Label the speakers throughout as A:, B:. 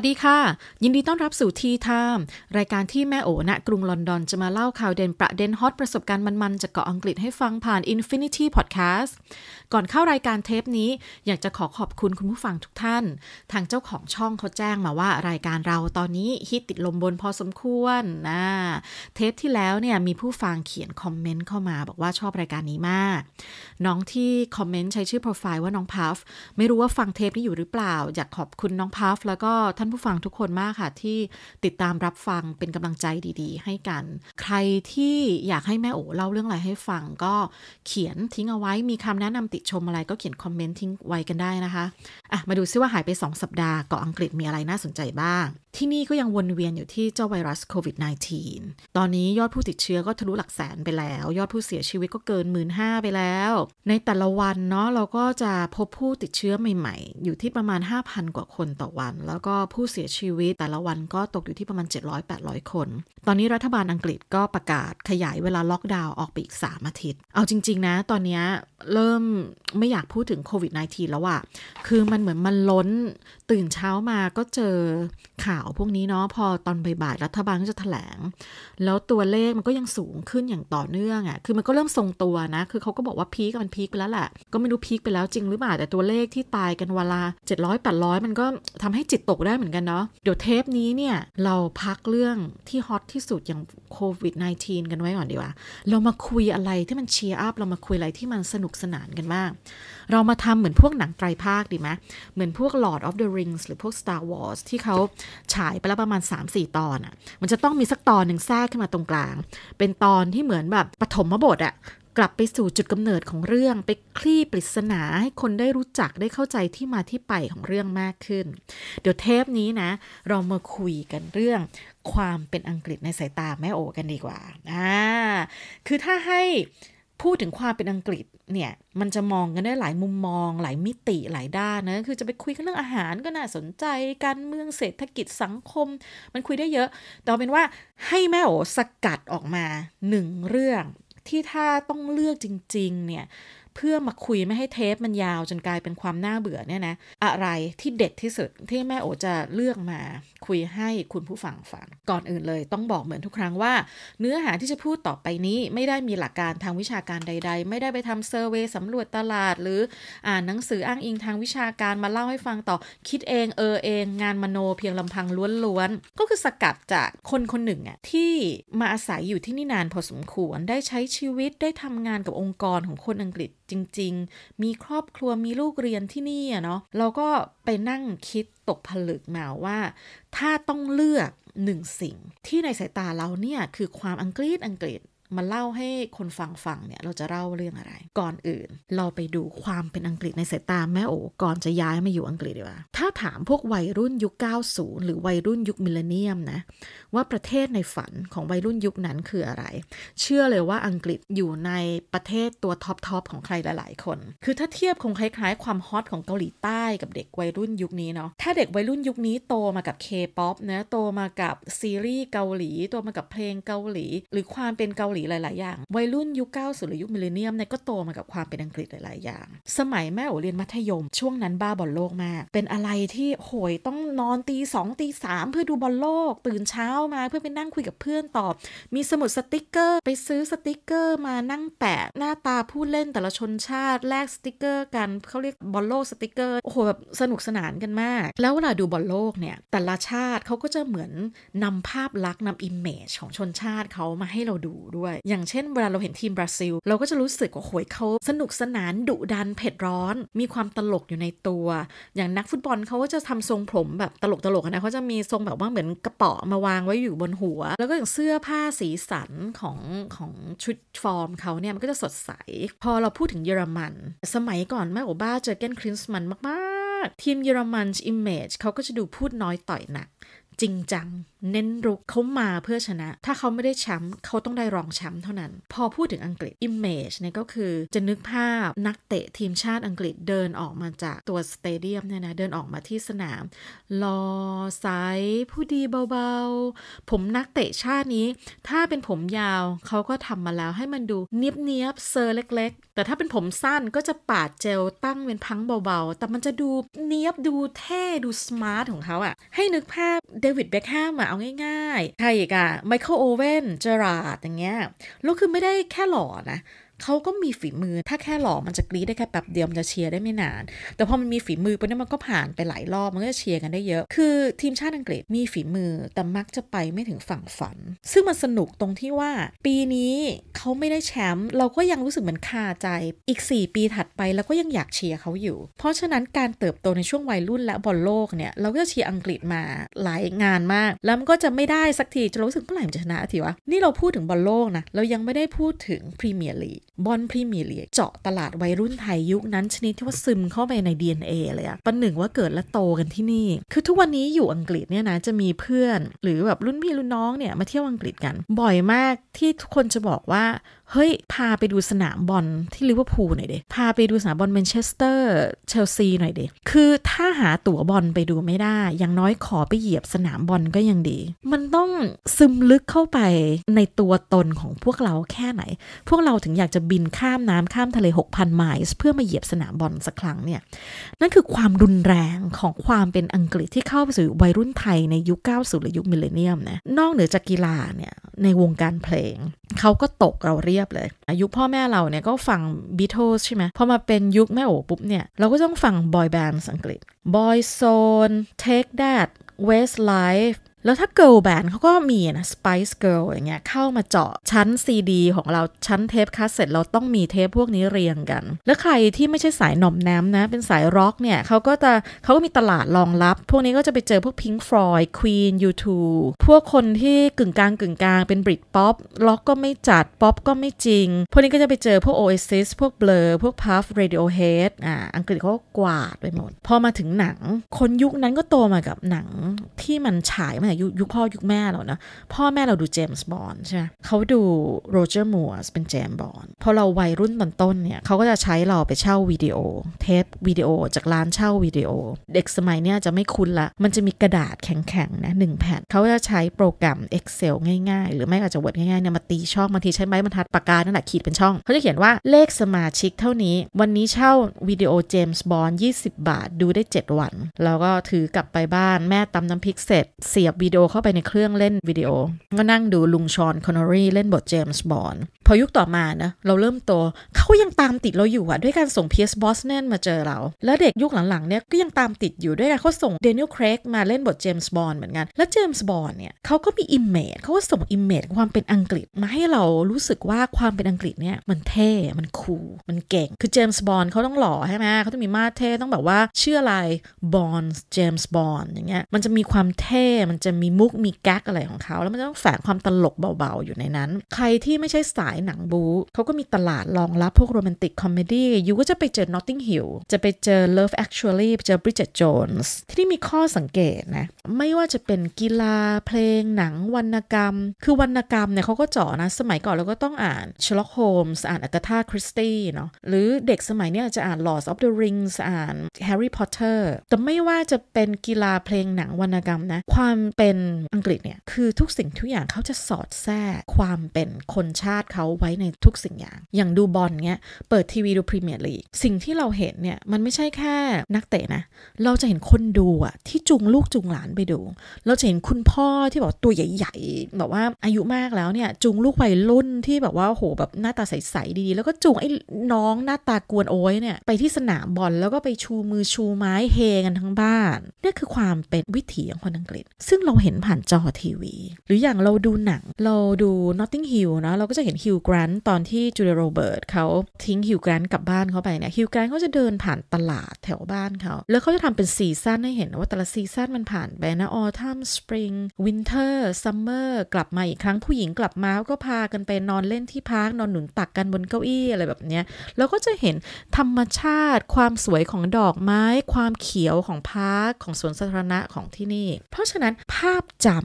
A: วัสดีค่ะ ยินดีต้อนรับสู่ทีไทม์รายการที่แม่โอณกรุงลอนดอนจะมาเล่าข่าวเด่นประเด็นฮอตประสบการณ์มัน ๆ จากเกาะอังกฤษให้ฟังผ่าน Infinity Podcast ก่อนเข้ารายการเทปนี้อยากจะขอขอบคุณคุณผู้ฟังทุกท่าน ทางเจ้าของช่องเขาแจ้งมาว่า รายการเราตอนนี้ ฮิตติดลมบนพอสมควรนะ เทปที่แล้วเนี่ย มีผู้ฟังเขียนคอมเมนต์เข้ามาบอกว่าชอบรายการนี้มาก น้องที่คอมเมนต์ใช้ชื่อโปรไฟล์ว่าน้องพัฟไม่รู้ว่าฟังเทปนี้อยู่หรือเปล่า อยากขอบคุณน้องพัฟแล้วก็ท่านผู้ฟังทุกคนมากค่ะ ที่ติดตามรับฟังเป็นกำลังใจดี ๆ ให้กัน ใครที่อยากให้แม่โอ๋เล่าเรื่องอะไรให้ฟังก็เขียนทิ้งเอาไว้มีคำแนะนำติติชมอะไรก็เขียนคอมเมนต์ทิ้งไว้กันได้นะคะ อ่ะ มาดูซิว่าหายไป 2 สัปดาห์เกาะอังกฤษมีอะไรน่าสนใจบ้าง ที่นี่ก็ยังวนเวียนอยู่ที่เจ้าไวรัสโควิด -19 ตอนนี้ยอดผู้ติดเชื้อก็ทะลุหลักแสนไปแล้ว ยอดผู้เสียชีวิตก็เกินหมื่นห้าไปแล้ว ในแต่ละวันเนาะเราก็จะพบผู้ติดเชื้อใหม่ๆ อยู่ที่ประมาณ5,000กว่าคนต่อวัน แล้วก็ผู้เสียชีวิตแต่ละวันก็ตกอยู่ที่ประมาณ700-800 คน ตอนนี้รัฐบาลอังกฤษก็ประกาศขยายเวลาล็อกดาวน์ออกไปอีก3อาทิตย์ เอาจริง ๆนะ ตอนนี้เริ่มไม่อยากพูดถึงโควิด -19 แล้วอะคือมันเหมือนมันล้นตื่นเช้ามาก็เจอข่าวพวกนี้เนาะพอตอนบ่ายรัฐบาลก็จะแถลง แล้วตัวเลขมันก็ยังสูงขึ้นอย่างต่อเนื่องอะ่ะคือมันก็เริ่มทรงตัวนะ คือเขาก็บอกว่าพีกมันพีกไปแล้วแหละ ก็ไม่รู้พีกไปแล้วจริงหรือเปล่าแต่ตัวเลขที่ตายกันเวลา 700 800 มันก็ทำให้จิตตกได้เหมือนกันเนาะเดี๋ยวเทปนี้เนี่ยเราพักเรื่องที่ฮอตที่สุดอย่างโควิด -19 กันไว้ก่อนดีกว่า เรามาคุยอะไรที่มันเชียร์อัพเรามาคุยอะไรที่มันสนุกสนานกันบ้างเรามาทำเหมือนพวกหนังไตรภาคดีไหม เหมือนพวก Lord of the Rings หรือพวก Star Wars ที่เขาฉายไปแล้วประมาณ 3-4 ตอนอะ่ะ มันจะต้องมีสักตอนหนึ่งแทรกขึ้นมาตรงกลาง เป็นตอนที่เหมือนแบบปฐมบทอะ่ะ กลับไปสู่จุดกำเนิดของเรื่อง ไปคลี่ปริศนาให้คนได้รู้จักได้เข้าใจที่มาที่ไปของเรื่องมากขึ้น เดี๋ยวเทปนี้นะ เรามาคุยกันเรื่องความเป็นอังกฤษในสายตาแม่โอ กันดีกว่าอ่า คือถ้าให้พูดถึงความเป็นอังกฤษเนี่ย มันจะมองกันได้หลายมุมมอง หลายมิติหลายด้านนะ คือจะไปคุยกันเรื่องอาหารก็น่าสนใจการเมืองเศรษฐกิจสังคม มันคุยได้เยอะ แต่เป็นว่าให้แม่โอสกัดออกมาหนึ่งเรื่องที่ถ้าต้องเลือกจริง ๆ เนี่ยเพื่อมาคุยไม่ให้เทปมันยาวจนกลายเป็นความน่าเบื่อเนี่ยนะ อะไรที่เด็ดที่สุดที่แม่โอจะเลือกมาคุยให้คุณผู้ฟังฟังก่อนอื่นเลยต้องบอกเหมือนทุกครั้งว่า เนื้อหาที่จะพูดต่อไปนี้ไม่ได้มีหลักการทางวิชาการใดๆ ไม่ได้ไปทำเซอร์เวสสำรวจตลาดหรืออ่านหนังสืออ้างอิงทางวิชาการมาเล่าให้ฟังต่อคิดเองเออเอง งานมโน เพียงลำพังล้วนๆก็คือสกัดจากคนคนหนึ่งอะที่มาอาศัยอยู่ที่นี่นานพอสมควรได้ใช้ชีวิตได้ทำงานกับองค์กรของคนอังกฤษจริงๆ มีครอบครัวมีลูกเรียนที่นี่อะเนาะ เราก็ไปนั่งคิดตกผลึกมาว่า ถ้าต้องเลือกหนึ่งสิ่งที่ในสายตาเราเนี่ย คือความอังกฤษ อังกฤษมาเล่าให้คนฟังฟังเนี่ยเราจะเล่าเรื่องอะไร ก่อนอื่นเราไปดูความเป็นอังกฤษในสายตาแม่โอก่อนจะย้ายมาอยู่อังกฤษดีกว่า ถ้าถามพวกวัยรุ่นยุค 90 หรือวัยรุ่นยุคมิลเลนเนียมนะ ว่าประเทศในฝันของวัยรุ่นยุคนั้นคืออะไร เชื่อเลยว่าอังกฤษอยู่ในประเทศตัวท็อป ๆ ของใครหลาย ๆคน คือถ้าเทียบคงคล้าย ๆ ความฮอตของเกาหลีใต้กับเด็กวัยรุ่นยุคนี้เนาะถ้าเด็กวัยรุ่นยุคนี้โตมากับเคป๊อปนะโตมากับซีรีส์เกาหลีโตมากับเพลงเกาหลีหรือความเป็นเกาหลีลีหลาย ๆ อย่างวัยรุ่นยุค90หรือยุคมิเลเนียมเนี่ยก็โตมากับความเป็นอังกฤษหลาย ๆ อย่าง สมัยแม่โอเรียนมัธยมช่วงนั้นบ้าบอลโลกมาก เป็นอะไรที่โหยต้องนอนตีสองตีสามเพื่อดูบอลโลก ตื่นเช้ามาเพื่อไปนั่งคุยกับเพื่อนตอบ มีสมุดสติกเกอร์ ไปซื้อสติกเกอร์มานั่งแปะหน้าตาผู้เล่นแต่ละชนชาติแลกสติกเกอร์กันเขาเรียกบอลโลกสติกเกอร์โอ้โหแบบสนุกสนานกันมาก แล้วเวลาดูบอลโลกเนี่ยแต่ละชาติเขาก็จะเหมือนนำภาพลักษณ์นำอิมเมจของชนชาติเขามาให้เราดูด้วยยอย่างเช่นเวลาเราเห็นทีมบราซิล เราก็จะรู้สึกว่าโหยเขาสนุกสนานดุดันเผ็ดร้อน มีความตลกอยู่ในตัว อย่างนักฟุตบอลเขาก็จะทำทรงผมแบบตลกตลกนะเขาจะมีทรงแบบว่าเหมือนกระป๋อมาวางไว้อยู่บนหัว แล้วก็อย่างเสื้อผ้าสีสันของของชุดฟอร์มเขาเนี่ย มันก็จะสดใส พอเราพูดถึงเยอรมัน สมัยก่อนแม่โอบ้าเจอเกนคริสมันมากๆทีมเยอรมันอิมเมจเขาก็จะดูพูดน้อยต่อยหนัก จริงจังเน้นรุกเขามาเพื่อชนะ ถ้าเขาไม่ได้แชมป์เขาต้องได้รองแชมป์เท่านั้น พอพูดถึงอังกฤษ Image เนี่ยก็คือจะนึกภาพนักเตะทีมชาติอังกฤษเดินออกมาจากตัวสเตเดียมเนี่ยนะ เดินออกมาที่สนามรอสายผู้ดีเบาๆ ผมนักเตะชาตินี้ ถ้าเป็นผมยาวเขาก็ทำมาแล้วให้มันดูเนียบเนียบเซอร์เล็กๆ แต่ถ้าเป็นผมสั้นก็จะปาดเจลตั้งเป็นพังเบาๆแต่มันจะดูเนียบดูเท่ดูสมาร์ทของเขาอะให้นึกภาพเดวิดเบคแฮมอะเอาง่ายๆใครอีกอะไมเคิลโอเว่นเจอราร์ดอย่างเงี้ยแล้วคือไม่ได้แค่หล่อนะเขาก็มีฝีมือ ถ้าแค่หล่อมันจะกรี๊ดได้แค่แป๊บเดียวมันจะเชียร์ได้ไม่นาน แต่พอมันมีฝีมือปุ๊บเนี่ยมันก็ผ่านไปหลายรอบ มันก็จะเชียร์กันได้เยอะ คือทีมชาติอังกฤษมีฝีมือ แต่มักจะไปไม่ถึงฝั่งฝัน ซึ่งมันสนุกตรงที่ว่า ปีนี้เขาไม่ได้แชมป์ เราก็ยังรู้สึกเหมือนคาใจ อีก 4 ปีถัดไปเราก็ยังอยากเชียร์เขาอยู่ เพราะฉะนั้นการเติบโตในช่วงวัยรุ่น และบอลโลกเนี่ย เราก็จะเชียร์อังกฤษมาหลายงานมาก แล้วมันก็จะไม่ได้สักที จะรู้สึกเมื่อไหร่มันจะชนะทีวะนี่เราพูดถึงบอลโลกนะ เรายังไม่ได้พูดถึงพรีเมียร์ลีกบอลพรีเมียร์ลีกเจาะตลาดวัยรุ่นไทยยุคนั้นชนิดที่ว่าซึมเข้าไปใน DNA เลยอะปันหนึ่งว่าเกิดและโตกันที่นี่ คือทุกวันนี้อยู่อังกฤษเนี่ยนะ จะมีเพื่อนหรือแบบรุ่นพี่รุ่นน้องเนี่ย มาเที่ยวอังกฤษกัน บ่อยมากที่ทุกคนจะบอกว่าเฮ้ย พาไปดูสนามบอลที่ลิเวอร์พูลหน่อยเดพาไปดูสนามบอลแมนเชสเตอร์เชลซีหน่อยเดคือถ้าหาตั๋วบอลไปดูไม่ได้อย่างน้อยขอไปเหยียบสนามบอลก็ยังดี มันต้องซึมลึกเข้าไปในตัวตนของพวกเราแค่ไหน พวกเราถึงอยากจะบินข้ามน้ำข้ามทะเล 6,000ไมล์เพื่อมาเหยียบสนามบอลสักครั้งเนี่ย นั่นคือความรุนแรงของความเป็นอังกฤษที่เข้าไปสู่วัยรุ่นไทยในยุค90และยุคมิเลนเนียมนะนอกเหนือจากกีฬาเนี่ยในวงการเพลงเขาก็ตกเราเรียยบเลยยุคพ่อแม่เราเนี่ยก็ฟังบิทเทิลใช่ไหมพอมาเป็นยุคแม่โอ๋ปุ๊บเนี่ย เราก็ต้องฟังบอยแบนด์อังกฤษบอยโซนเทคแดดเวสไลฟ์แล้วถ้า girl band เขาก็มีนะ Spice Girl อย่างเงี้ยเข้ามาเจาะชั้นซีดีของเราชั้นเทปคาสเซ็ตเราต้องมีเทปพวกนี้เรียงกัน แล้วใครที่ไม่ใช่สายหน่อมแนมนะ เป็นสายร็อกเนี่ยเขาก็จะเขาก็มีตลาดรองรับ พวกนี้ก็จะไปเจอพวก Pink Floyd Queen U2 พวกคนที่กึ่งกลางกึ่งกลางเป็นบ r i ดป๊อป็อกก็ไม่จัด ป๊อปก็ไม่จริง พวกนี้ก็จะไปเจอพวก Oasis พวก Blur พวก Puff Radiohead อ่าอังกฤษเขากวาดไปหมด พอมาถึงหนังคนยุคนั้นก็โตมากับหนังที่มันฉายมาต่ยุคพ่อยุคแม่เรานะ พ่อแม่เราดูเจมส์บอนด์ใช่ไหมเขาดูโรเจอร์มัวร์เป็นเจมส์บอนด์พอเราวัยรุ่นตอนต้นเนี่ยเขาก็จะใช้เราไปเช่าวิดีโอเทปวิดีโอจากร้านเช่าวิดีโอ เด็กสมัยเนี้ยจะไม่คุ้นละ มันจะมีกระดาษแข็งๆนะหนึ่งแผ่นเขาจะใช้โปรแกรม Excel ง่ายๆ หรือไม่อาจจะ Word ง่ายๆ เนี่ยมาตีช่องบางทีใช้ไม้บรรทัดปากกานั่นแหละขีดเป็นช่องเขาจะเขียนว่าเลขสมาชิกเท่านี้วันนี้เช่าวิดีโอเจมส์บอนด์20 บาทดูได้ 7 วัน แล้วก็ถือกลับไปบ้านแม่ตำน้ำพริกเสร็จเสียบวิดีโอเข้าไปในเครื่องเล่นวิดีโอ ก็นั่งดูลุงชอนคอนเนอรี่เล่นบทเจมส์บอนพอยุคต่อมานะเราเริ่มโตเขายังตามติดเราอยู่อะด้วยการส่งเพียร์สบอสเนนมาเจอเรา แล้วเด็กยุคหลังๆเนี่ยก็ยังตามติดอยู่ด้วยการเขาส่งเดนิเอลครกมาเล่นบทเจมส์บอนเหมือนกัน แล้วเจมส์บอนเนี่ยเขาก็มีอิมเมจเขาก็ส่งอิมเมจความเป็นอังกฤษ มาให้เรารู้สึกว่าความเป็นอังกฤษเนี่ยมันเท่มันคูลมันเก่งคือเจมส์บอนเขาต้องหล่อใช่ไหมเขาต้องมีมาเท่ต้องแบบว่าเชื่ออะไรบอนเจมส์บอนอย่างเงี้ยมันจะมีความเท่มันจะมีมุกมีแก๊กอะไรของเขาแล้วมันต้องแฝงความตลกเบา ๆอยู่ในนั้น ใครที่ไม่ใช่สายายหนังบู๊เขาก็มีตลาดรองรับพวก โรแมนติก คอมเมดี้ยูก็จะไปเจอ Notting Hill จะไปเจอ Love Actually ไปเจอ Bridget Jones ที่นี่มีข้อสังเกตนะ ไม่ว่าจะเป็นกีฬาเพลงหนังวรรณกรรม คือวรรณกรรมเนี่ยเขาก็เจาะนะ สมัยก่อนเราก็ต้องอ่าน Sherlock Holmes อ่านอากาธาคริสตี้เนาะหรือเด็กสมัยนี้จะอ่าน Lord of the Rings อ่าน Harry Potter แต่ไม่ว่าจะเป็นกีฬาเพลงหนังวรรณกรรมนะความเป็นอังกฤษเนี่ยคือทุกสิ่งทุกอย่างเขาจะสอดแทรกความเป็นคนชาติเขาไว้ในทุกสิ่งอย่าง อย่างดูบอลเงี้ย เปิดทีวีดูพรีเมียร์ลีก สิ่งที่เราเห็นเนี่ย มันไม่ใช่แค่นักเตะนะ เราจะเห็นคนดูอะที่จูงลูกจูงหลานไปดู เราจะเห็นคุณพ่อที่บอกตัวใหญ่ๆแบบว่าอายุมากแล้วเนี่ยจูงลูกวัยรุ่นที่แบบว่าโหแบบหน้าตาใสๆดีๆ แล้วก็จูงไอ้น้องหน้าตากวนโอ้ยเนี่ยไปที่สนามบอลแล้วก็ไปชูมือชูไม้เฮกันทั้งบ้านนี่คือความเป็นวิถีของคนอังกฤษ ซึ่งเราเห็นผ่านจอทีวี หรืออย่างเราดูหนัง เราดู Notting Hill นะ เราก็จะเห็นฮิวแกรนตอนที่จูเลียโรเบิร์ตเขาทิ้งฮิวแกรนกลับบ้านเขาไปเนี่ยฮิวแกรนเขาจะเดินผ่านตลาดแถวบ้านเขาแล้วเขาจะทำเป็นซีซั่นให้เห็น ว่าแต่ละซีซั่นมันผ่านไปนะออทัมสปริงวินเทอร์ซัมเมอร์กลับมาอีกครั้งผู้หญิงกลับมาก็พากันไปนอนเล่นที่พักนอนหนุนตักกันบนเก้าอี้อะไรแบบเนี้ยแล้วก็จะเห็นธรรมชาติความสวยของดอกไม้ความเขียวของพาร์ค ของสวนสาธารณะของที่นี่ เพราะฉะนั้นภาพจำ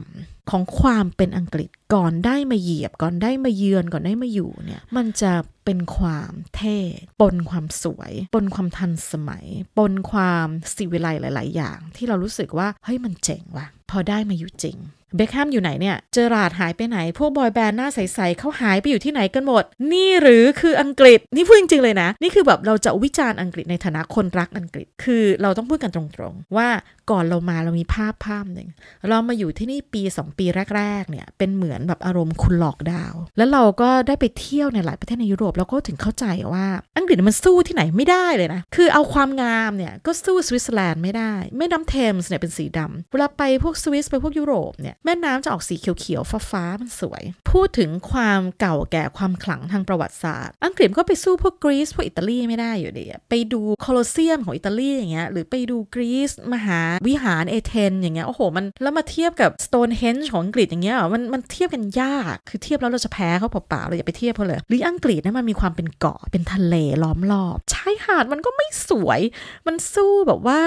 A: ของความเป็นอังกฤษก่อนได้มาเหยียบก่อนได้มาเยือนก่อนได้มาอยู่เนี่ยมันจะเป็นความเท่ ปนความสวยปนความทันสมัยปนความสิวิไลหลาย ๆ อย่าง ที่เรารู้สึกว่าเฮ้ยมันเจ๋งว่ะพอได้มาอยู่จริงเบคแฮมอยู่ไหนเนี่ยเจอราดหายไปไหนพวกบอยแบนด์หน้าใส ๆเขาหายไปอยู่ที่ไหนกันหมด นี่หรือคืออังกฤษนี่พูดจริง ๆ เลยนะ นี่คือแบบเราจะวิจารณ์อังกฤษในฐานะคนรักอังกฤษ คือเราต้องพูดกันตรง ๆ ว่าก่อนเรามาเรามีภาพภาพหนึ่งเรามาอยู่ที่นี่ปี 2 ปีแรก ๆ เนี่ย เป็นเหมือนแบบอารมณ์คุณหลอกดาว แล้วเราก็ได้ไปเที่ยวในหลายประเทศในยุโรปแล้วก็ถึงเข้าใจว่า อังกฤษมันสู้ที่ไหนไม่ได้เลยนะคือเอาความงามเนี่ยก็สู้สวิตเซอร์แลนด์ไม่ได้ ไม่น้ำเทมส์เนี่ยเป็นสีดำเวลาไปพวกสวิสไปพวกยุโรปเนี่ยแม่น้ำจะออกสีเขียวๆ ฟ้าๆ มันสวย พูดถึงความเก่าแก่ความขลังทางประวัติศาสตร์ อังกฤษก็ไปสู้พวกกรีซพวกอิตาลีไม่ได้อยู่ดี ไปดูโคลอสเซียมของอิตาลีอย่างเงี้ย หรือไปดูกรีซมหาวิหารเอเธนอย่างเงี้ย โอ้โห มัน แล้วมาเทียบกับสโตนเฮนจ์ของอังกฤษอย่างเงี้ยมัน มันเทียบกันยาก คือเทียบแล้วเราจะแพ้เขาเปล่าๆเราอย่าไปเทียบเขาเลย หรืออังกฤษนียมันมีความเป็นเกาะ เป็นทะเลล้อมรอบชายหาดมันก็ไม่สวย มันสู้แบบว่า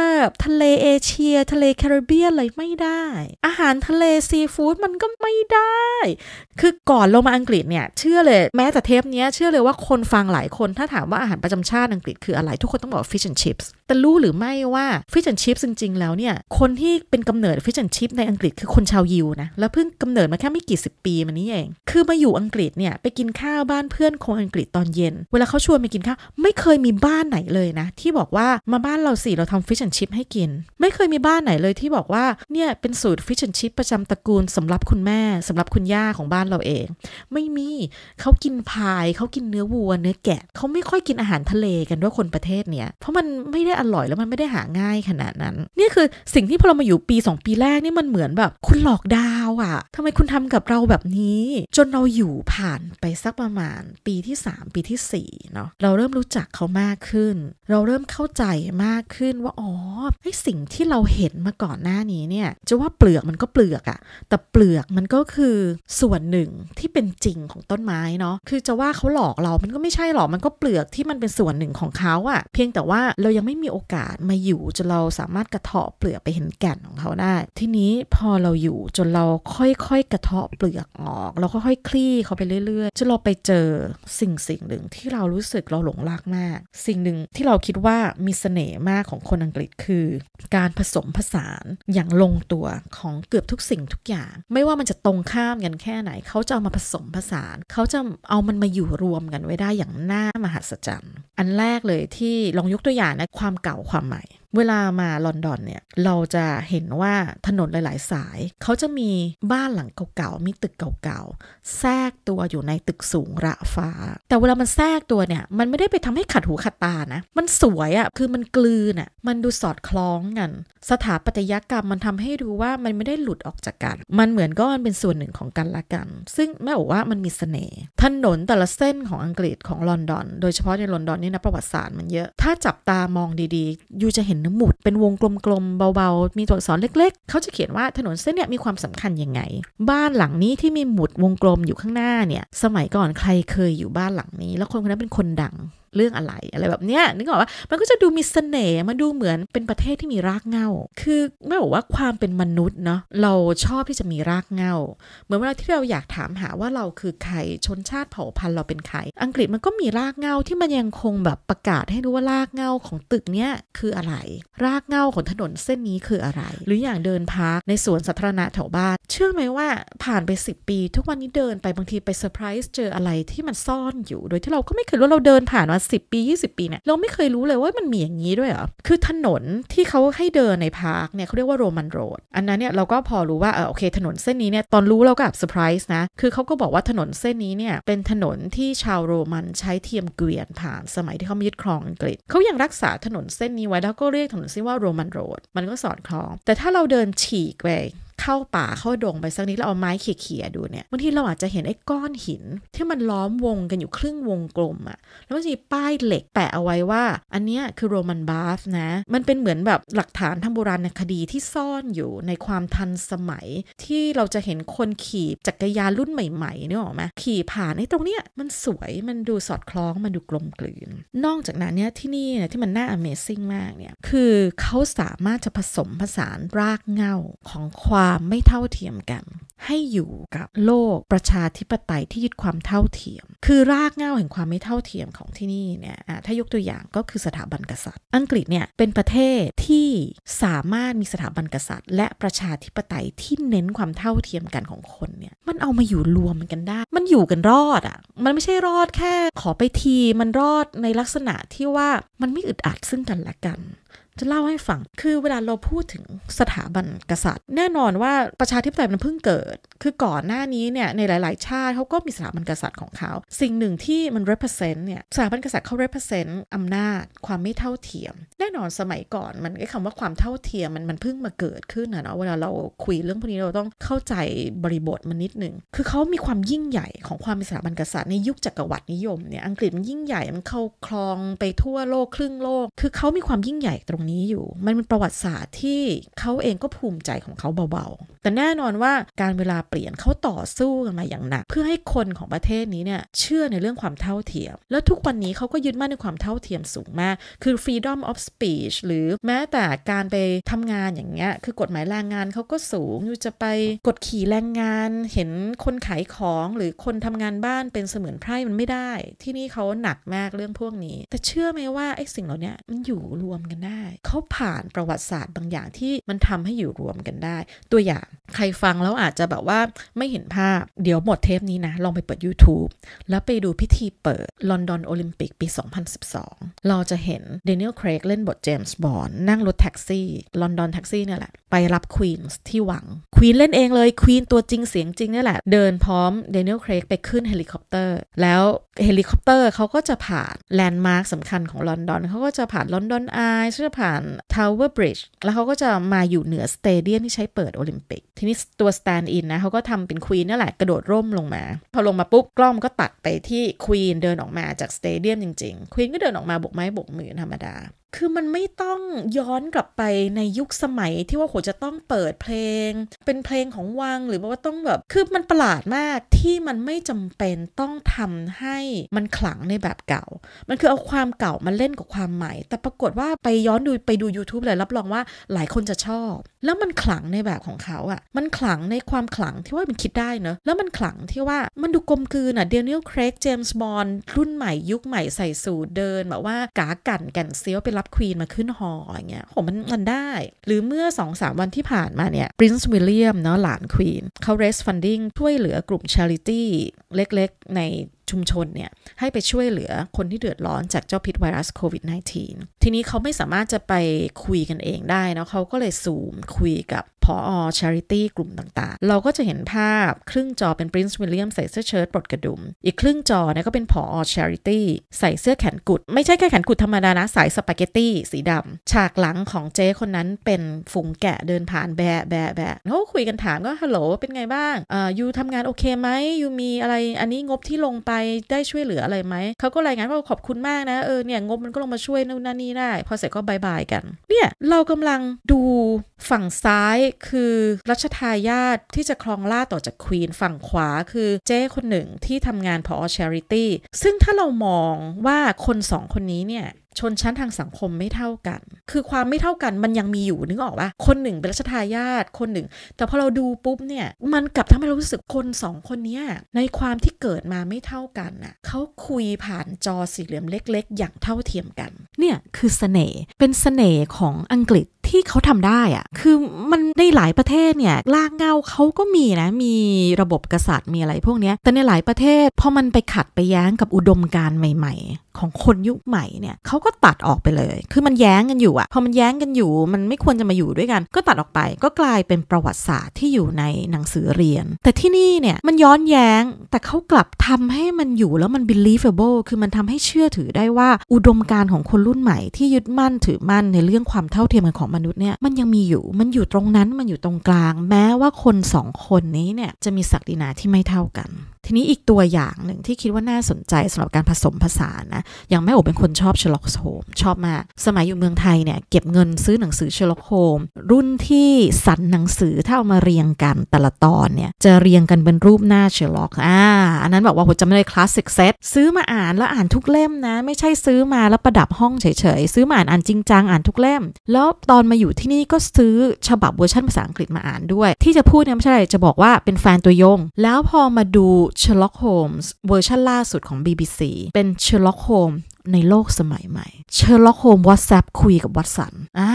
A: ทะเลเอเชีย ทะเลแคริบเบียนอะไรไม่ได้ อาหารทะเลซีฟู้ดมันก็ไม่ได้ คือก่อนลงมาอังกฤษเนี่ย เชื่อเลยแม้แต่เทปนี้เชื่อเลยว่าคนฟังหลายคนถ้าถามว่าอาหารประจำชาติอังกฤษคืออะไรทุกคนต้องบอกฟิชชันชิพส์แต่รู้หรือไม่ว่าฟิชชันชิพส์จริง ๆ แล้วเนี่ยคนที่เป็นกำเนิดฟิชชันชิพในอังกฤษคือคนชาวยิวนะแล้วเพิ่งกำเนิดมาแค่ไม่กี่สิบปีมานี้เอง คือมาอยู่อังกฤษเนี่ยไปกินข้าวบ้านเพื่อนคนอังกฤษตอนเย็น เวลาเขาชวนไปกินข้าวไม่เคยมีบ้านไหนเลยนะที่บอกว่ามาบ้านเราสิเราทำฟิชชันชิพให้กินไม่เคยมีบ้านไหนเลยที่บอกว่าเนี่ยเป็นสูตรฟิชชันชิพประจำตระกูลสำหรับคุณแม่สำหรับคุณย่าของบ้านเราเอง ไม่มีเขากินพาย เขากินเนื้อวัวเนื้อแกะเขาไม่ค่อยกินอาหารทะเลกันด้วยคนประเทศเนี่ยเพราะมันไม่ได้อร่อยแล้วมันไม่ได้หาง่ายขนาดนั้น นี่คือสิ่งที่พอเรามาอยู่ปี2ปีแรกนี่มันเหมือนแบบคุณหลอกดาวอะ่ะทำไมคุณทำกับเราแบบนี้ จนเราอยู่ผ่านไปสักประมาณปีที่ 3 ปีที่4เนาะเราเริ่มรู้จักเขามากขึ้น เราเริ่มเข้าใจมากขึ้นว่าอ๋อไอสิ่งที่เราเห็นมาก่อนหน้านี้เนี่ยจะว่าเปลือกมันก็เปลือกอะแต่เปลือกมันก็คือ ส่วนหนึ่งที่เป็นจริงของต้นไม้เนาะ คือจะว่าเขาหลอกเรามันก็ไม่ใช่หรอก มันก็เปลือกที่มันเป็นส่วนหนึ่งของเขาอะเพียงแต่ว่าเรายังไม่มีโอกาสมาอยู่จนเราสามารถกระเทาะเปลือกไปเห็นแก่นของเขาได้ ทีนี้พอเราอยู่จนเราค่อยๆกระเทาะเปลือกออก เราค่อยๆคลี่เขาไปเรื่อย ๆจนเราไปเจอสิ่งสิ่งหนึ่งที่เรารู้สึกเราหลงรักมาก สิ่งหนึ่งที่เราคิดว่ามีเสน่ห์มากของคนอังกฤษคือ การผสมผสานอย่างลงตัวของเกือบทุกสิ่งทุกอย่างไม่ว่ามันจะตรงข้ามกันแค่ไหน เขาจะเอามาผสมผสานเขาจะเอามันมาอยู่รวมกันไว้ได้อย่างน่ามหัศจรรย์อันแรกเลยที่ลองยกตัวอย่างนะ ความเก่าความใหม่เวลามาลอนดอนเนี่ยเราจะเห็นว่าถนนหลายๆ สาย เขาจะมีบ้านหลังเก่าๆมีตึกเก่าๆแทรกตัวอยู่ในตึกสูงระฟ้า แต่เวลามันแทรกตัวเนี่ยมันไม่ได้ไปทำให้ขัดหูขัดตานะมันสวยอะ่ะคือมันกลืนอะ่ะมันดูสอดคล้องกัน สถาปัตยกรรมมันทำให้ดูว่ามันไม่ได้หลุดออกจากกัน มันเหมือนก็มันเป็นส่วนหนึ่งของกันละกัน ซึ่งแม่บอกว่ามันมีสเสน่ห์ถนนแต่ละเส้นของอังกฤษของลอนดอน โดยเฉพาะในลอนดอนนี่นะประวัติศาสตร์มันเยอะถ้าจับตามองดีๆยูจะเห็นนหมุดเป็นวงกลมๆเบาๆ มีตัวอักษรเล็กๆ เขาจะเขียนว่าถนนเส้นเนี่ยมีความสำคัญยังไง บ้านหลังนี้ที่มีหมุดวงกลมอยู่ข้างหน้าเนี่ย สมัยก่อนใครเคยอยู่บ้านหลังนี้ แล้วคนคนนั้นเป็นคนดังเรื่องอะไรอะไรแบบเนี้ยนึกออกว่ามันก็จะดูมีเสน่ห์มันดูเหมือนเป็นประเทศที่มีรากเงาคือไม่บอกว่าความเป็นมนุษย์เนาะเราชอบที่จะมีรากเงาเหมือนเวลาที่เราอยากถามหาว่าเราคือใครชนชาติเผ่าพันธุ์เราเป็นใครอังกฤษมันก็มีรากเงาที่มันยังคงแบบประกาศให้รู้ว่ารากเงาของตึกเนี้ยคืออะไรรากเงาของถนนเส้นนี้คืออะไร หรืออย่างเดินพาร์คในสวนสาธารณะแถวบ้านเชื่อไหมว่าผ่านไป 10 ปีทุกวันนี้เดินไปบางทีไปเซอร์ไพรส์เจออะไรที่มันซ่อนอยู่โดยที่เราก็ไม่เคยรู้เราเดินผ่านมา10 ปี 20 ปีเนี่ยเราไม่เคยรู้เลยว่ามันมีอย่างนี้ด้วยเหรอ คือถนนที่เขาให้เดินในพาร์คเนี่ยเขาเรียกว่าโรมันโรดอันนั้นเนี่ยเราก็พอรู้ว่าเออโอเคถนนเส้นนี้เนี่ยตอนรู้เราก็แบบเซอร์ไพรส์นะ คือเขาก็บอกว่าถนนเส้นนี้เนี่ยเป็นถนนที่ชาวโรมันใช้เทียมเกวียนผ่านสมัยที่เขายึดครองอังกฤษเขายังรักษาถนนเส้นนี้ไว้แล้วก็เรียกถนนเส้นว่าโรมันโรดมันก็สอดคล้อง แต่ถ้าเราเดินฉีกไปเข้าป่าเข้าดงไปสักนิดแล้วเอาไม้เขี่ยๆดูเนี่ยบางทีเราอาจจะเห็นไอ้ก้อนหิน ที่มันล้อมวงกันอยู่ครึ่งวงกลมอะแล้วมันจมีป้ายเหล็กแปะเอาไว้ว่าอันเนี้ยคือโรมันบาฟนะ มันเป็นเหมือนแบบหลักฐานทางโบราณคดีที่ซ่อนอยู่ในความทันสมัย ที่เราจะเห็นคนขี่จักรยานรุ่นใหม่ๆเนี่ยหรอไหมขี่ผ่านไอ้ตรงเนี้ยมันสวยมันดูสอดคล้องมันดูกลมกลืน นอกจากนั้นเนี่ยที่นี่เนี่ยที่มันน่า Amazing มากเนี่ยคือเขาสามารถจะผสมผสานรากเหง้าของความความไม่เท่าเทียมกัน ให้อยู่กับโลกประชาธิปไตยที่ยึดความเท่าเทียม คือรากเหง้าแห่งความไม่เท่าเทียมของที่นี่เนี่ยถ้ายกตัวอย่างก็คือสถาบันกษัตริย์ อังกฤษเนี่ยเป็นประเทศที่สามารถมีสถาบันกษัตริย์ และประชาธิปไตยที่เน้นความเท่าเทียมกันของคนเนี่ยมันเอามาอยู่รวมกันได้ มันอยู่กันรอดอะ่ะมันไม่ใช่รอดแค่ ขอไปทีมันรอดในลักษณะที่ว่ามันไม่อึดอัดซึ่งกันและกันจะเล่าให้ฟัง คือเวลาเราพูดถึงสถาบันกษัตริย์ แน่นอนว่าประชาธิปไตยมันเพิ่งเกิด คือก่อนหน้านี้เนี่ยในหลาย ๆชาติเขาก็มีสถาบันกษัตริย์ของเขาสิ่งหนึ่งที่มัน represent เนี่ยสถาบันกษัตริย์เขา represent อำนาจความไม่เท่าเทียม แน่นอนสมัยก่อนมันไอ้คำว่าความเท่าเทียมมันมันเพิ่งมาเกิดขึ้นนะเนาะเวลาเราคุยเรื่องพวกนี้เราต้องเข้าใจบริบทมันนิดหนึ่ง คือเขามีความยิ่งใหญ่ของความเป็นสถาบันกษัตริย์ในยุคจักรวรรดินิยมเนี่ยอังกฤษมันยิ่งใหญ่มันเข้าครองไปทั่วโลกครึ่งโลก คือเขามีความยิ่งใหญ่ตรงนี้อยู่มันเป็นประวัติศาสตร์ที่เขาเองก็ภูมิใจของเขาเบาแต่แน่นอนว่าการเวลาเปลี่ยนเขาต่อสู้กันมาอย่างหนัก เพื่อให้คนของประเทศนี้เนี่ยเชื่อในเรื่องความเท่าเทียม แล้วทุกวันนี้เขาก็ยึดมั่นในความเท่าเทียมสูงมาก คือ freedom of speech หรือแม้แต่การไปทำงานอย่างเงี้ยคือกฎหมายแรงงานเขาก็สูง อยู่จะไปกดขี่แรงงาน เห็นคนขายของหรือคนทำงานบ้านเป็นเสมือนไพร่มันไม่ได้ ที่นี่เขาหนักมากเรื่องพวกนี้แต่เชื่อไหมว่าไอ้สิ่งเหล่านี้มันอยู่รวมกันได้เขาผ่านประวัติศาสตร์บางอย่างที่มันทำให้อยู่รวมกันได้ ตัวอย่างใครฟังแล้วอาจจะแบบว่าไม่เห็นภาพเดี๋ยวหมดเทปนี้นะ ลองไปเปิด YouTube แล้วไปดูพิธีเปิดลอนดอนโอลิมปิกปี 2012 เราจะเห็นเดนิเอลเครกเล่นบทเจมส์บอนนั่งรถแท็กซี่ลอนดอนแท็กซี่เนี่ยแหละ ไปรับควีนที่หวังควีนเล่นเองเลยควีนตัวจริงเสียงจริงเนี่ยแหละเดินพร้อมเดนิเอลเครกไปขึ้นเฮลิคอปเตอร์แล้วเฮลิคอปเตอร์เขาก็จะผ่านแลนด์มาร์คสำคัญของลอนดอนเขาก็จะผ่านลอนดอนอายจะผ่านทาวเวอร์บริดจ์แล้วเขาก็จะมาอยู่เหนือสเตเดียมที่ใช้เปิดโอลิมปิกทีนี้ตัวสแตนด์อินนะเขาก็ทำเป็นควีนนั่นแหละกระโดดร่มลงมาพอลงมาปุ๊บกล้องก็ตัดไปที่ควีนเดินออกมาจากสเตเดียมจริงๆควีนก็เดินออกมาบกไม้บกมือธรรมดาคือมันไม่ต้องย้อนกลับไปในยุคสมัยที่ว่าโหจะต้องเปิดเพลง เป็นเพลงของวังหรือว่าต้องแบบ คือมันประหลาดมากที่มันไม่จำเป็นต้องทำให้มันขลังในแบบเก่า มันคือเอาความเก่ามาเล่นกับความใหม่ แต่ปรากฏว่าไปย้อนดูไปดู YouTube เลยรับรองว่าหลายคนจะชอบ แล้วมันขลังในแบบของเขาอะ่ะมันขลังในความขลังที่ว่ามันคิดได้เนอะแล้วมันขลังที่ว่ามันดูกลมกลืนอะ่ะเดนิเอลครกเจมส์บอนรุ่นใหม่ยุคใหม่ใส่สูตรเดินแบบว่ากากันแก่นเซียวไปรับควีนมาขึ้นฮออย่างเงี้ยผมมันมันได้ หรือเมื่อ2อสาวันที่ผ่านมาเนี่ยปรินซ์วิลเลียมเนาะหลานควีนเขาเรสฟันดิ้งช่วยเหลือกลุ่มชาริตี้ เล็กๆในชุมชนเนี่ย ให้ไปช่วยเหลือคนที่เดือดร้อนจากเจ้าพิษไวรัสโควิด -19 ทีนี้เขาไม่สามารถจะไปคุยกันเองได้นะเขาก็เลยซูมคุยกับ พออชาริตี้กลุ่มต่างๆ เราก็จะเห็นภาพ ครึ่งจอเป็นปรินซ์วิลเลียมใส่เสื้อเชิ้ตปลดกระดุม อีกครึ่งจอเนี่ยก็เป็นพออชาริตี้ ใส่เสื้อแขนกุด ไม่ใช่แค่แขนกุดธรรมดานะสายสปาเกตตี้สีดำ ฉากหลังของเจ้คนนั้นเป็นฝูงแกะเดินผ่านแบะแบะแบะเขาคุยกันถามก็ฮัลโหลเป็นไงบ้างอ่ายูทำงานโอเคไหมยูมีอะไรอันนี้งบที่ลงไปได้ช่วยเหลืออะไรไหม เขาก็รายงานว่าขอบคุณมากนะ เออ เนี่ย งบมันก็ลงมาช่วยนู่นนั่นนี่ได้ พอเสร็จก็บายบายกัน เนี่ย เรากำลังดูฝั่งซ้ายคือรัชทายาทที่จะครองล่าต่อจากควีนฝั่งขวาคือ เจ้คนหนึ่งที่ทำงานพอชาริตี้ ซึ่งถ้าเรามองว่าคนสองคนนี้เนี่ยชนชั้นทางสังคมไม่เท่ากัน คือความไม่เท่ากันมันยังมีอยู่นึกออกปะคนหนึ่ง เป็นรัชทายาท คนหนึ่ง แต่พอเราดูปุ๊บเนี่ย มันกลับทำให้เรารู้สึกคนสองคนนี้ในความที่เกิดมาไม่เท่ากันน่ะเขาคุยผ่านจอสี่เหลี่ยมเล็กๆ อย่างเท่าเทียมกัน เนี่ยคือสเสน่ห์เป็นสเสน่ห์ของอังกฤษที่เขาทำได้อะคือมันในหลายประเทศเนี่ยลากเงาเขาก็มีนะ มีระบบกษัตริย์มีอะไร พวกนี้แต่ในหลายประเทศพอมันไปขัดไปแย้งกับอุดมการใหม่ ๆ ของคนยุคใหม่เนี่ยเขาก็ตัดออกไปเลย คือมันแย้งกันอยู่อะพอมันแย้งกันอยู่มันไม่ควรจะมาอยู่ด้วยกัน ก็ตัดออกไป ก็กลายเป็นประวัติศาสตร์ที่อยู่ในหนังสือเรียน แต่ที่นี่เนี่ยมันย้อนแย้ง แต่เขากลับทำให้มันอยู่แล้วมัน believable คือมันทำให้เชื่อถือได้ว่าอุดมการของคนรุ่นใหม่ที่ยึดมั่นถือมั่นในเรื่องความเท่าเทียมกันของมนุษย์เนี่ยมันยังมีอยู่มันอยู่ตรงนั้นมันอยู่ตรงกลาง แม้ว่าคนสองคนนี้เนี่ย จะมีศักดินาที่ไม่เท่ากันทีนี้อีกตัวอย่างหนึ่งที่คิดว่าน่าสนใจสำหรับการผสมผสานนะอย่างแม่โอเป็นคนชอบเชลล็อกโฮมชอบมากสมัยอยู่เมืองไทยเนี่ยเก็บเงินซื้อหนังสือเชลล็อกโฮมรุ่นที่สันหนังสือถ้าเอามาเรียงกันแต่ละตอนเนี่ย จะเรียงกันเป็นรูปหน้าเชลล็อกอ่าอันนั้นบอกว่าผมจำได้คลาสสิกเซตซื้อมาอ่านแล้วอ่านทุกเล่มนะ ไม่ใช่ซื้อมาแล้วประดับห้องเฉยๆซื้อมาอ่านอ่านจริงจังอ่านทุกเล่มแล้วตอนมาอยู่ที่นี่ก็ซื้อฉบับเวอร์ชันภาษาอังกฤษมาอ่านด้วยที่จะพูดเนี่ยไม่ใช่จะบอกว่าเป็นแฟนตัวยง แล้วพอมาดู Sherlock Holmes เวอร์ชันล่าสุดของ BBC เป็น Sherlock Holmes ในโลกสมัยใหม่เชอร์ล็อกโฮมวอตแซปคุยกับวัตสันอ่า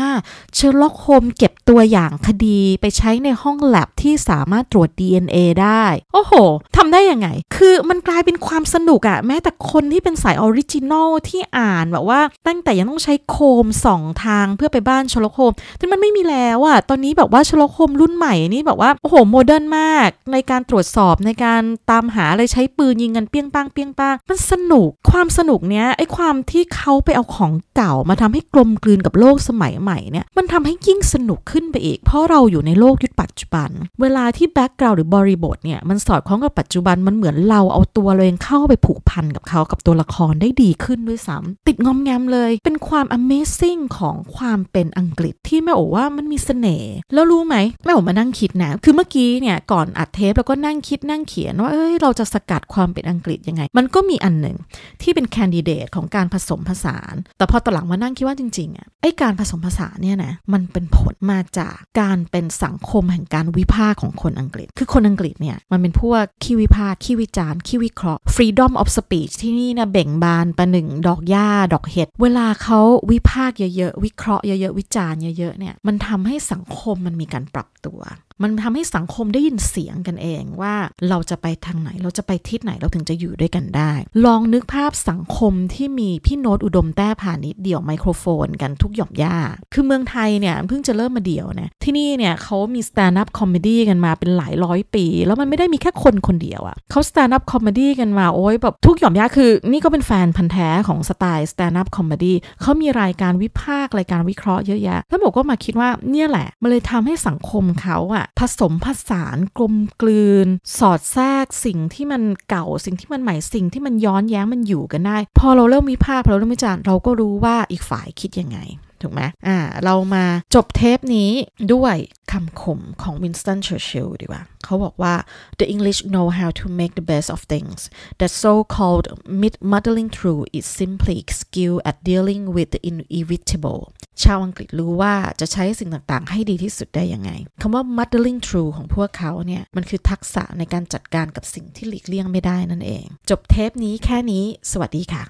A: เชอร์ล็อกโฮมเก็บตัวอย่างคดีไปใช้ในห้องแลบที่สามารถตรวจ DNA ได้ โอ้โหทำได้ยังไง คือมันกลายเป็นความสนุกอะแม้แต่คนที่เป็นสายออริจินอลที่อ่านแบบว่า ตั้งแต่ยังต้องใช้โคมสองทางเพื่อไปบ้านเชอร์ล็อกโฮมแต่มันไม่มีแล้วอะตอนนี้แบบว่าเชอร์ล็อกโฮมรุ่นใหม่นี่แบบว่าโอ้โหโมเดิร์นมาก ในการตรวจสอบในการตามหาอะไรใช้ปืนยิงกันเปี้ยงปัางเปี้ยงปัางมันสนุกความสนุกเนี้ยไอคความที่เขาไปเอาของเก่ามาทำให้กลมกลืนกับโลกสมัยใหม่เนี่ย มันทำให้ยิ่งสนุกขึ้นไปอีก เพราะเราอยู่ในโลกยุคปัจจุบัน เวลาที่แบ็กกราวด์หรือบริบทเนี่ย มันสอดคล้องกับปัจจุบัน มันเหมือนเราเอาตัวเราเองเข้าไปผูกพันกับเขากับตัวละครได้ดีขึ้นด้วยซ้ำ ติดงอมแงมเลย เป็นความ amazing ของความเป็นอังกฤษที่แม่โอว่ามันมีสเสน่ห์ แล้วรู้ไหมแม่โอมานั่งคิดนะ คือเมื่อกี้เนี่ย ก่อนอัดเทปแล้วก็นั่งคิดนั่งเขียนว่า เอ้ย เราจะสกัดความเป็นอังกฤษยังไง มันก็มีอันหนึ่งที่เป็นแคนดิเดตของของการผสมผสาน แต่พอตหลังมานั่งคิดว่าจริงๆอ่ะไอการผสมผสานเนี่ยนะมันเป็นผลมาจากการเป็นสังคมแห่งการวิพากษ์ของคนอังกฤษ คือคนอังกฤษเนี่ยมันเป็นพวกขี้วิพากษ์ขี้วิจารณ์ขี้วิเคราะห์ freedom of speech ที่นี่นะเบ่งบานประหนึ่งดอกหญ้า ดอกเห็ดเวลาเขาวิพากษ์เยอะๆวิเคราะห์เยอะๆวิจารณ์เยอะๆเนี่ยมันทำให้สังคมมันมีการปรับตัวมันทำให้สังคมได้ยินเสียงกันเองว่าเราจะไปทางไหนเราจะไปทิศไหนเราถึงจะอยู่ด้วยกันได้ ลองนึกภาพสังคมที่มีพี่โน้ตอุดมแต้ผ่านิด เดี่ยวไมโครโฟนกันทุกหย่อมย่าคือเมืองไทยเนี่ยเพิ่งจะเริ่มมาเดี่ยวนะที่นี่เนี่ยเขามีสแตนด์อัพคอมเมดี้กันมาเป็นหลายร้อยปี แล้วมันไม่ได้มีแค่คนคนเดียวอะ่ะเขาสแตนด์อัพคอมเมดี้กันมาโอ้ยแบบทุกหย่อมย่าคือนี่ก็เป็นแฟนพันธ์แท้ของสไตล์สแตนด์อัพคอมเมดี้เขามีรายการวิพากษ์รายการวิเคราะห์เยอะแยะแล้วผมก็มาคิดว่า เนี่ยแหละมันเลยทำให้สังคมเขาอ่ะผสมผสานกลมกลืน สอดแทรกสิ่งที่มันเก่าสิ่งที่มันใหม่สิ่งที่มันย้อนแย้งมันอยู่กันได้ พอเราเริ่มมิพาพพอเราเริ่มมิจาร์เราก็รู้ว่าอีกฝ่ายคิดยังไงถูกไหมอ่าเรามาจบเทปนี้ด้วยคำคมของวินสตัน เชอร์ชิลดีกว่า เขาบอกว่า the English know how to make the best of things the so-called muddling through is simply skill at dealing with the inevitable ชาวอังกฤษรู้ว่าจะใช้สิ่งต่าง ๆ ให้ดีที่สุดได้ยังไงคำว่า muddling through ของพวกเขาเนี่ย มันคือทักษะในการจัดการกับสิ่งที่หลีกเลี่ยงไม่ได้นั่นเอง จบเทปนี้แค่นี้ สวัสดีค่ะ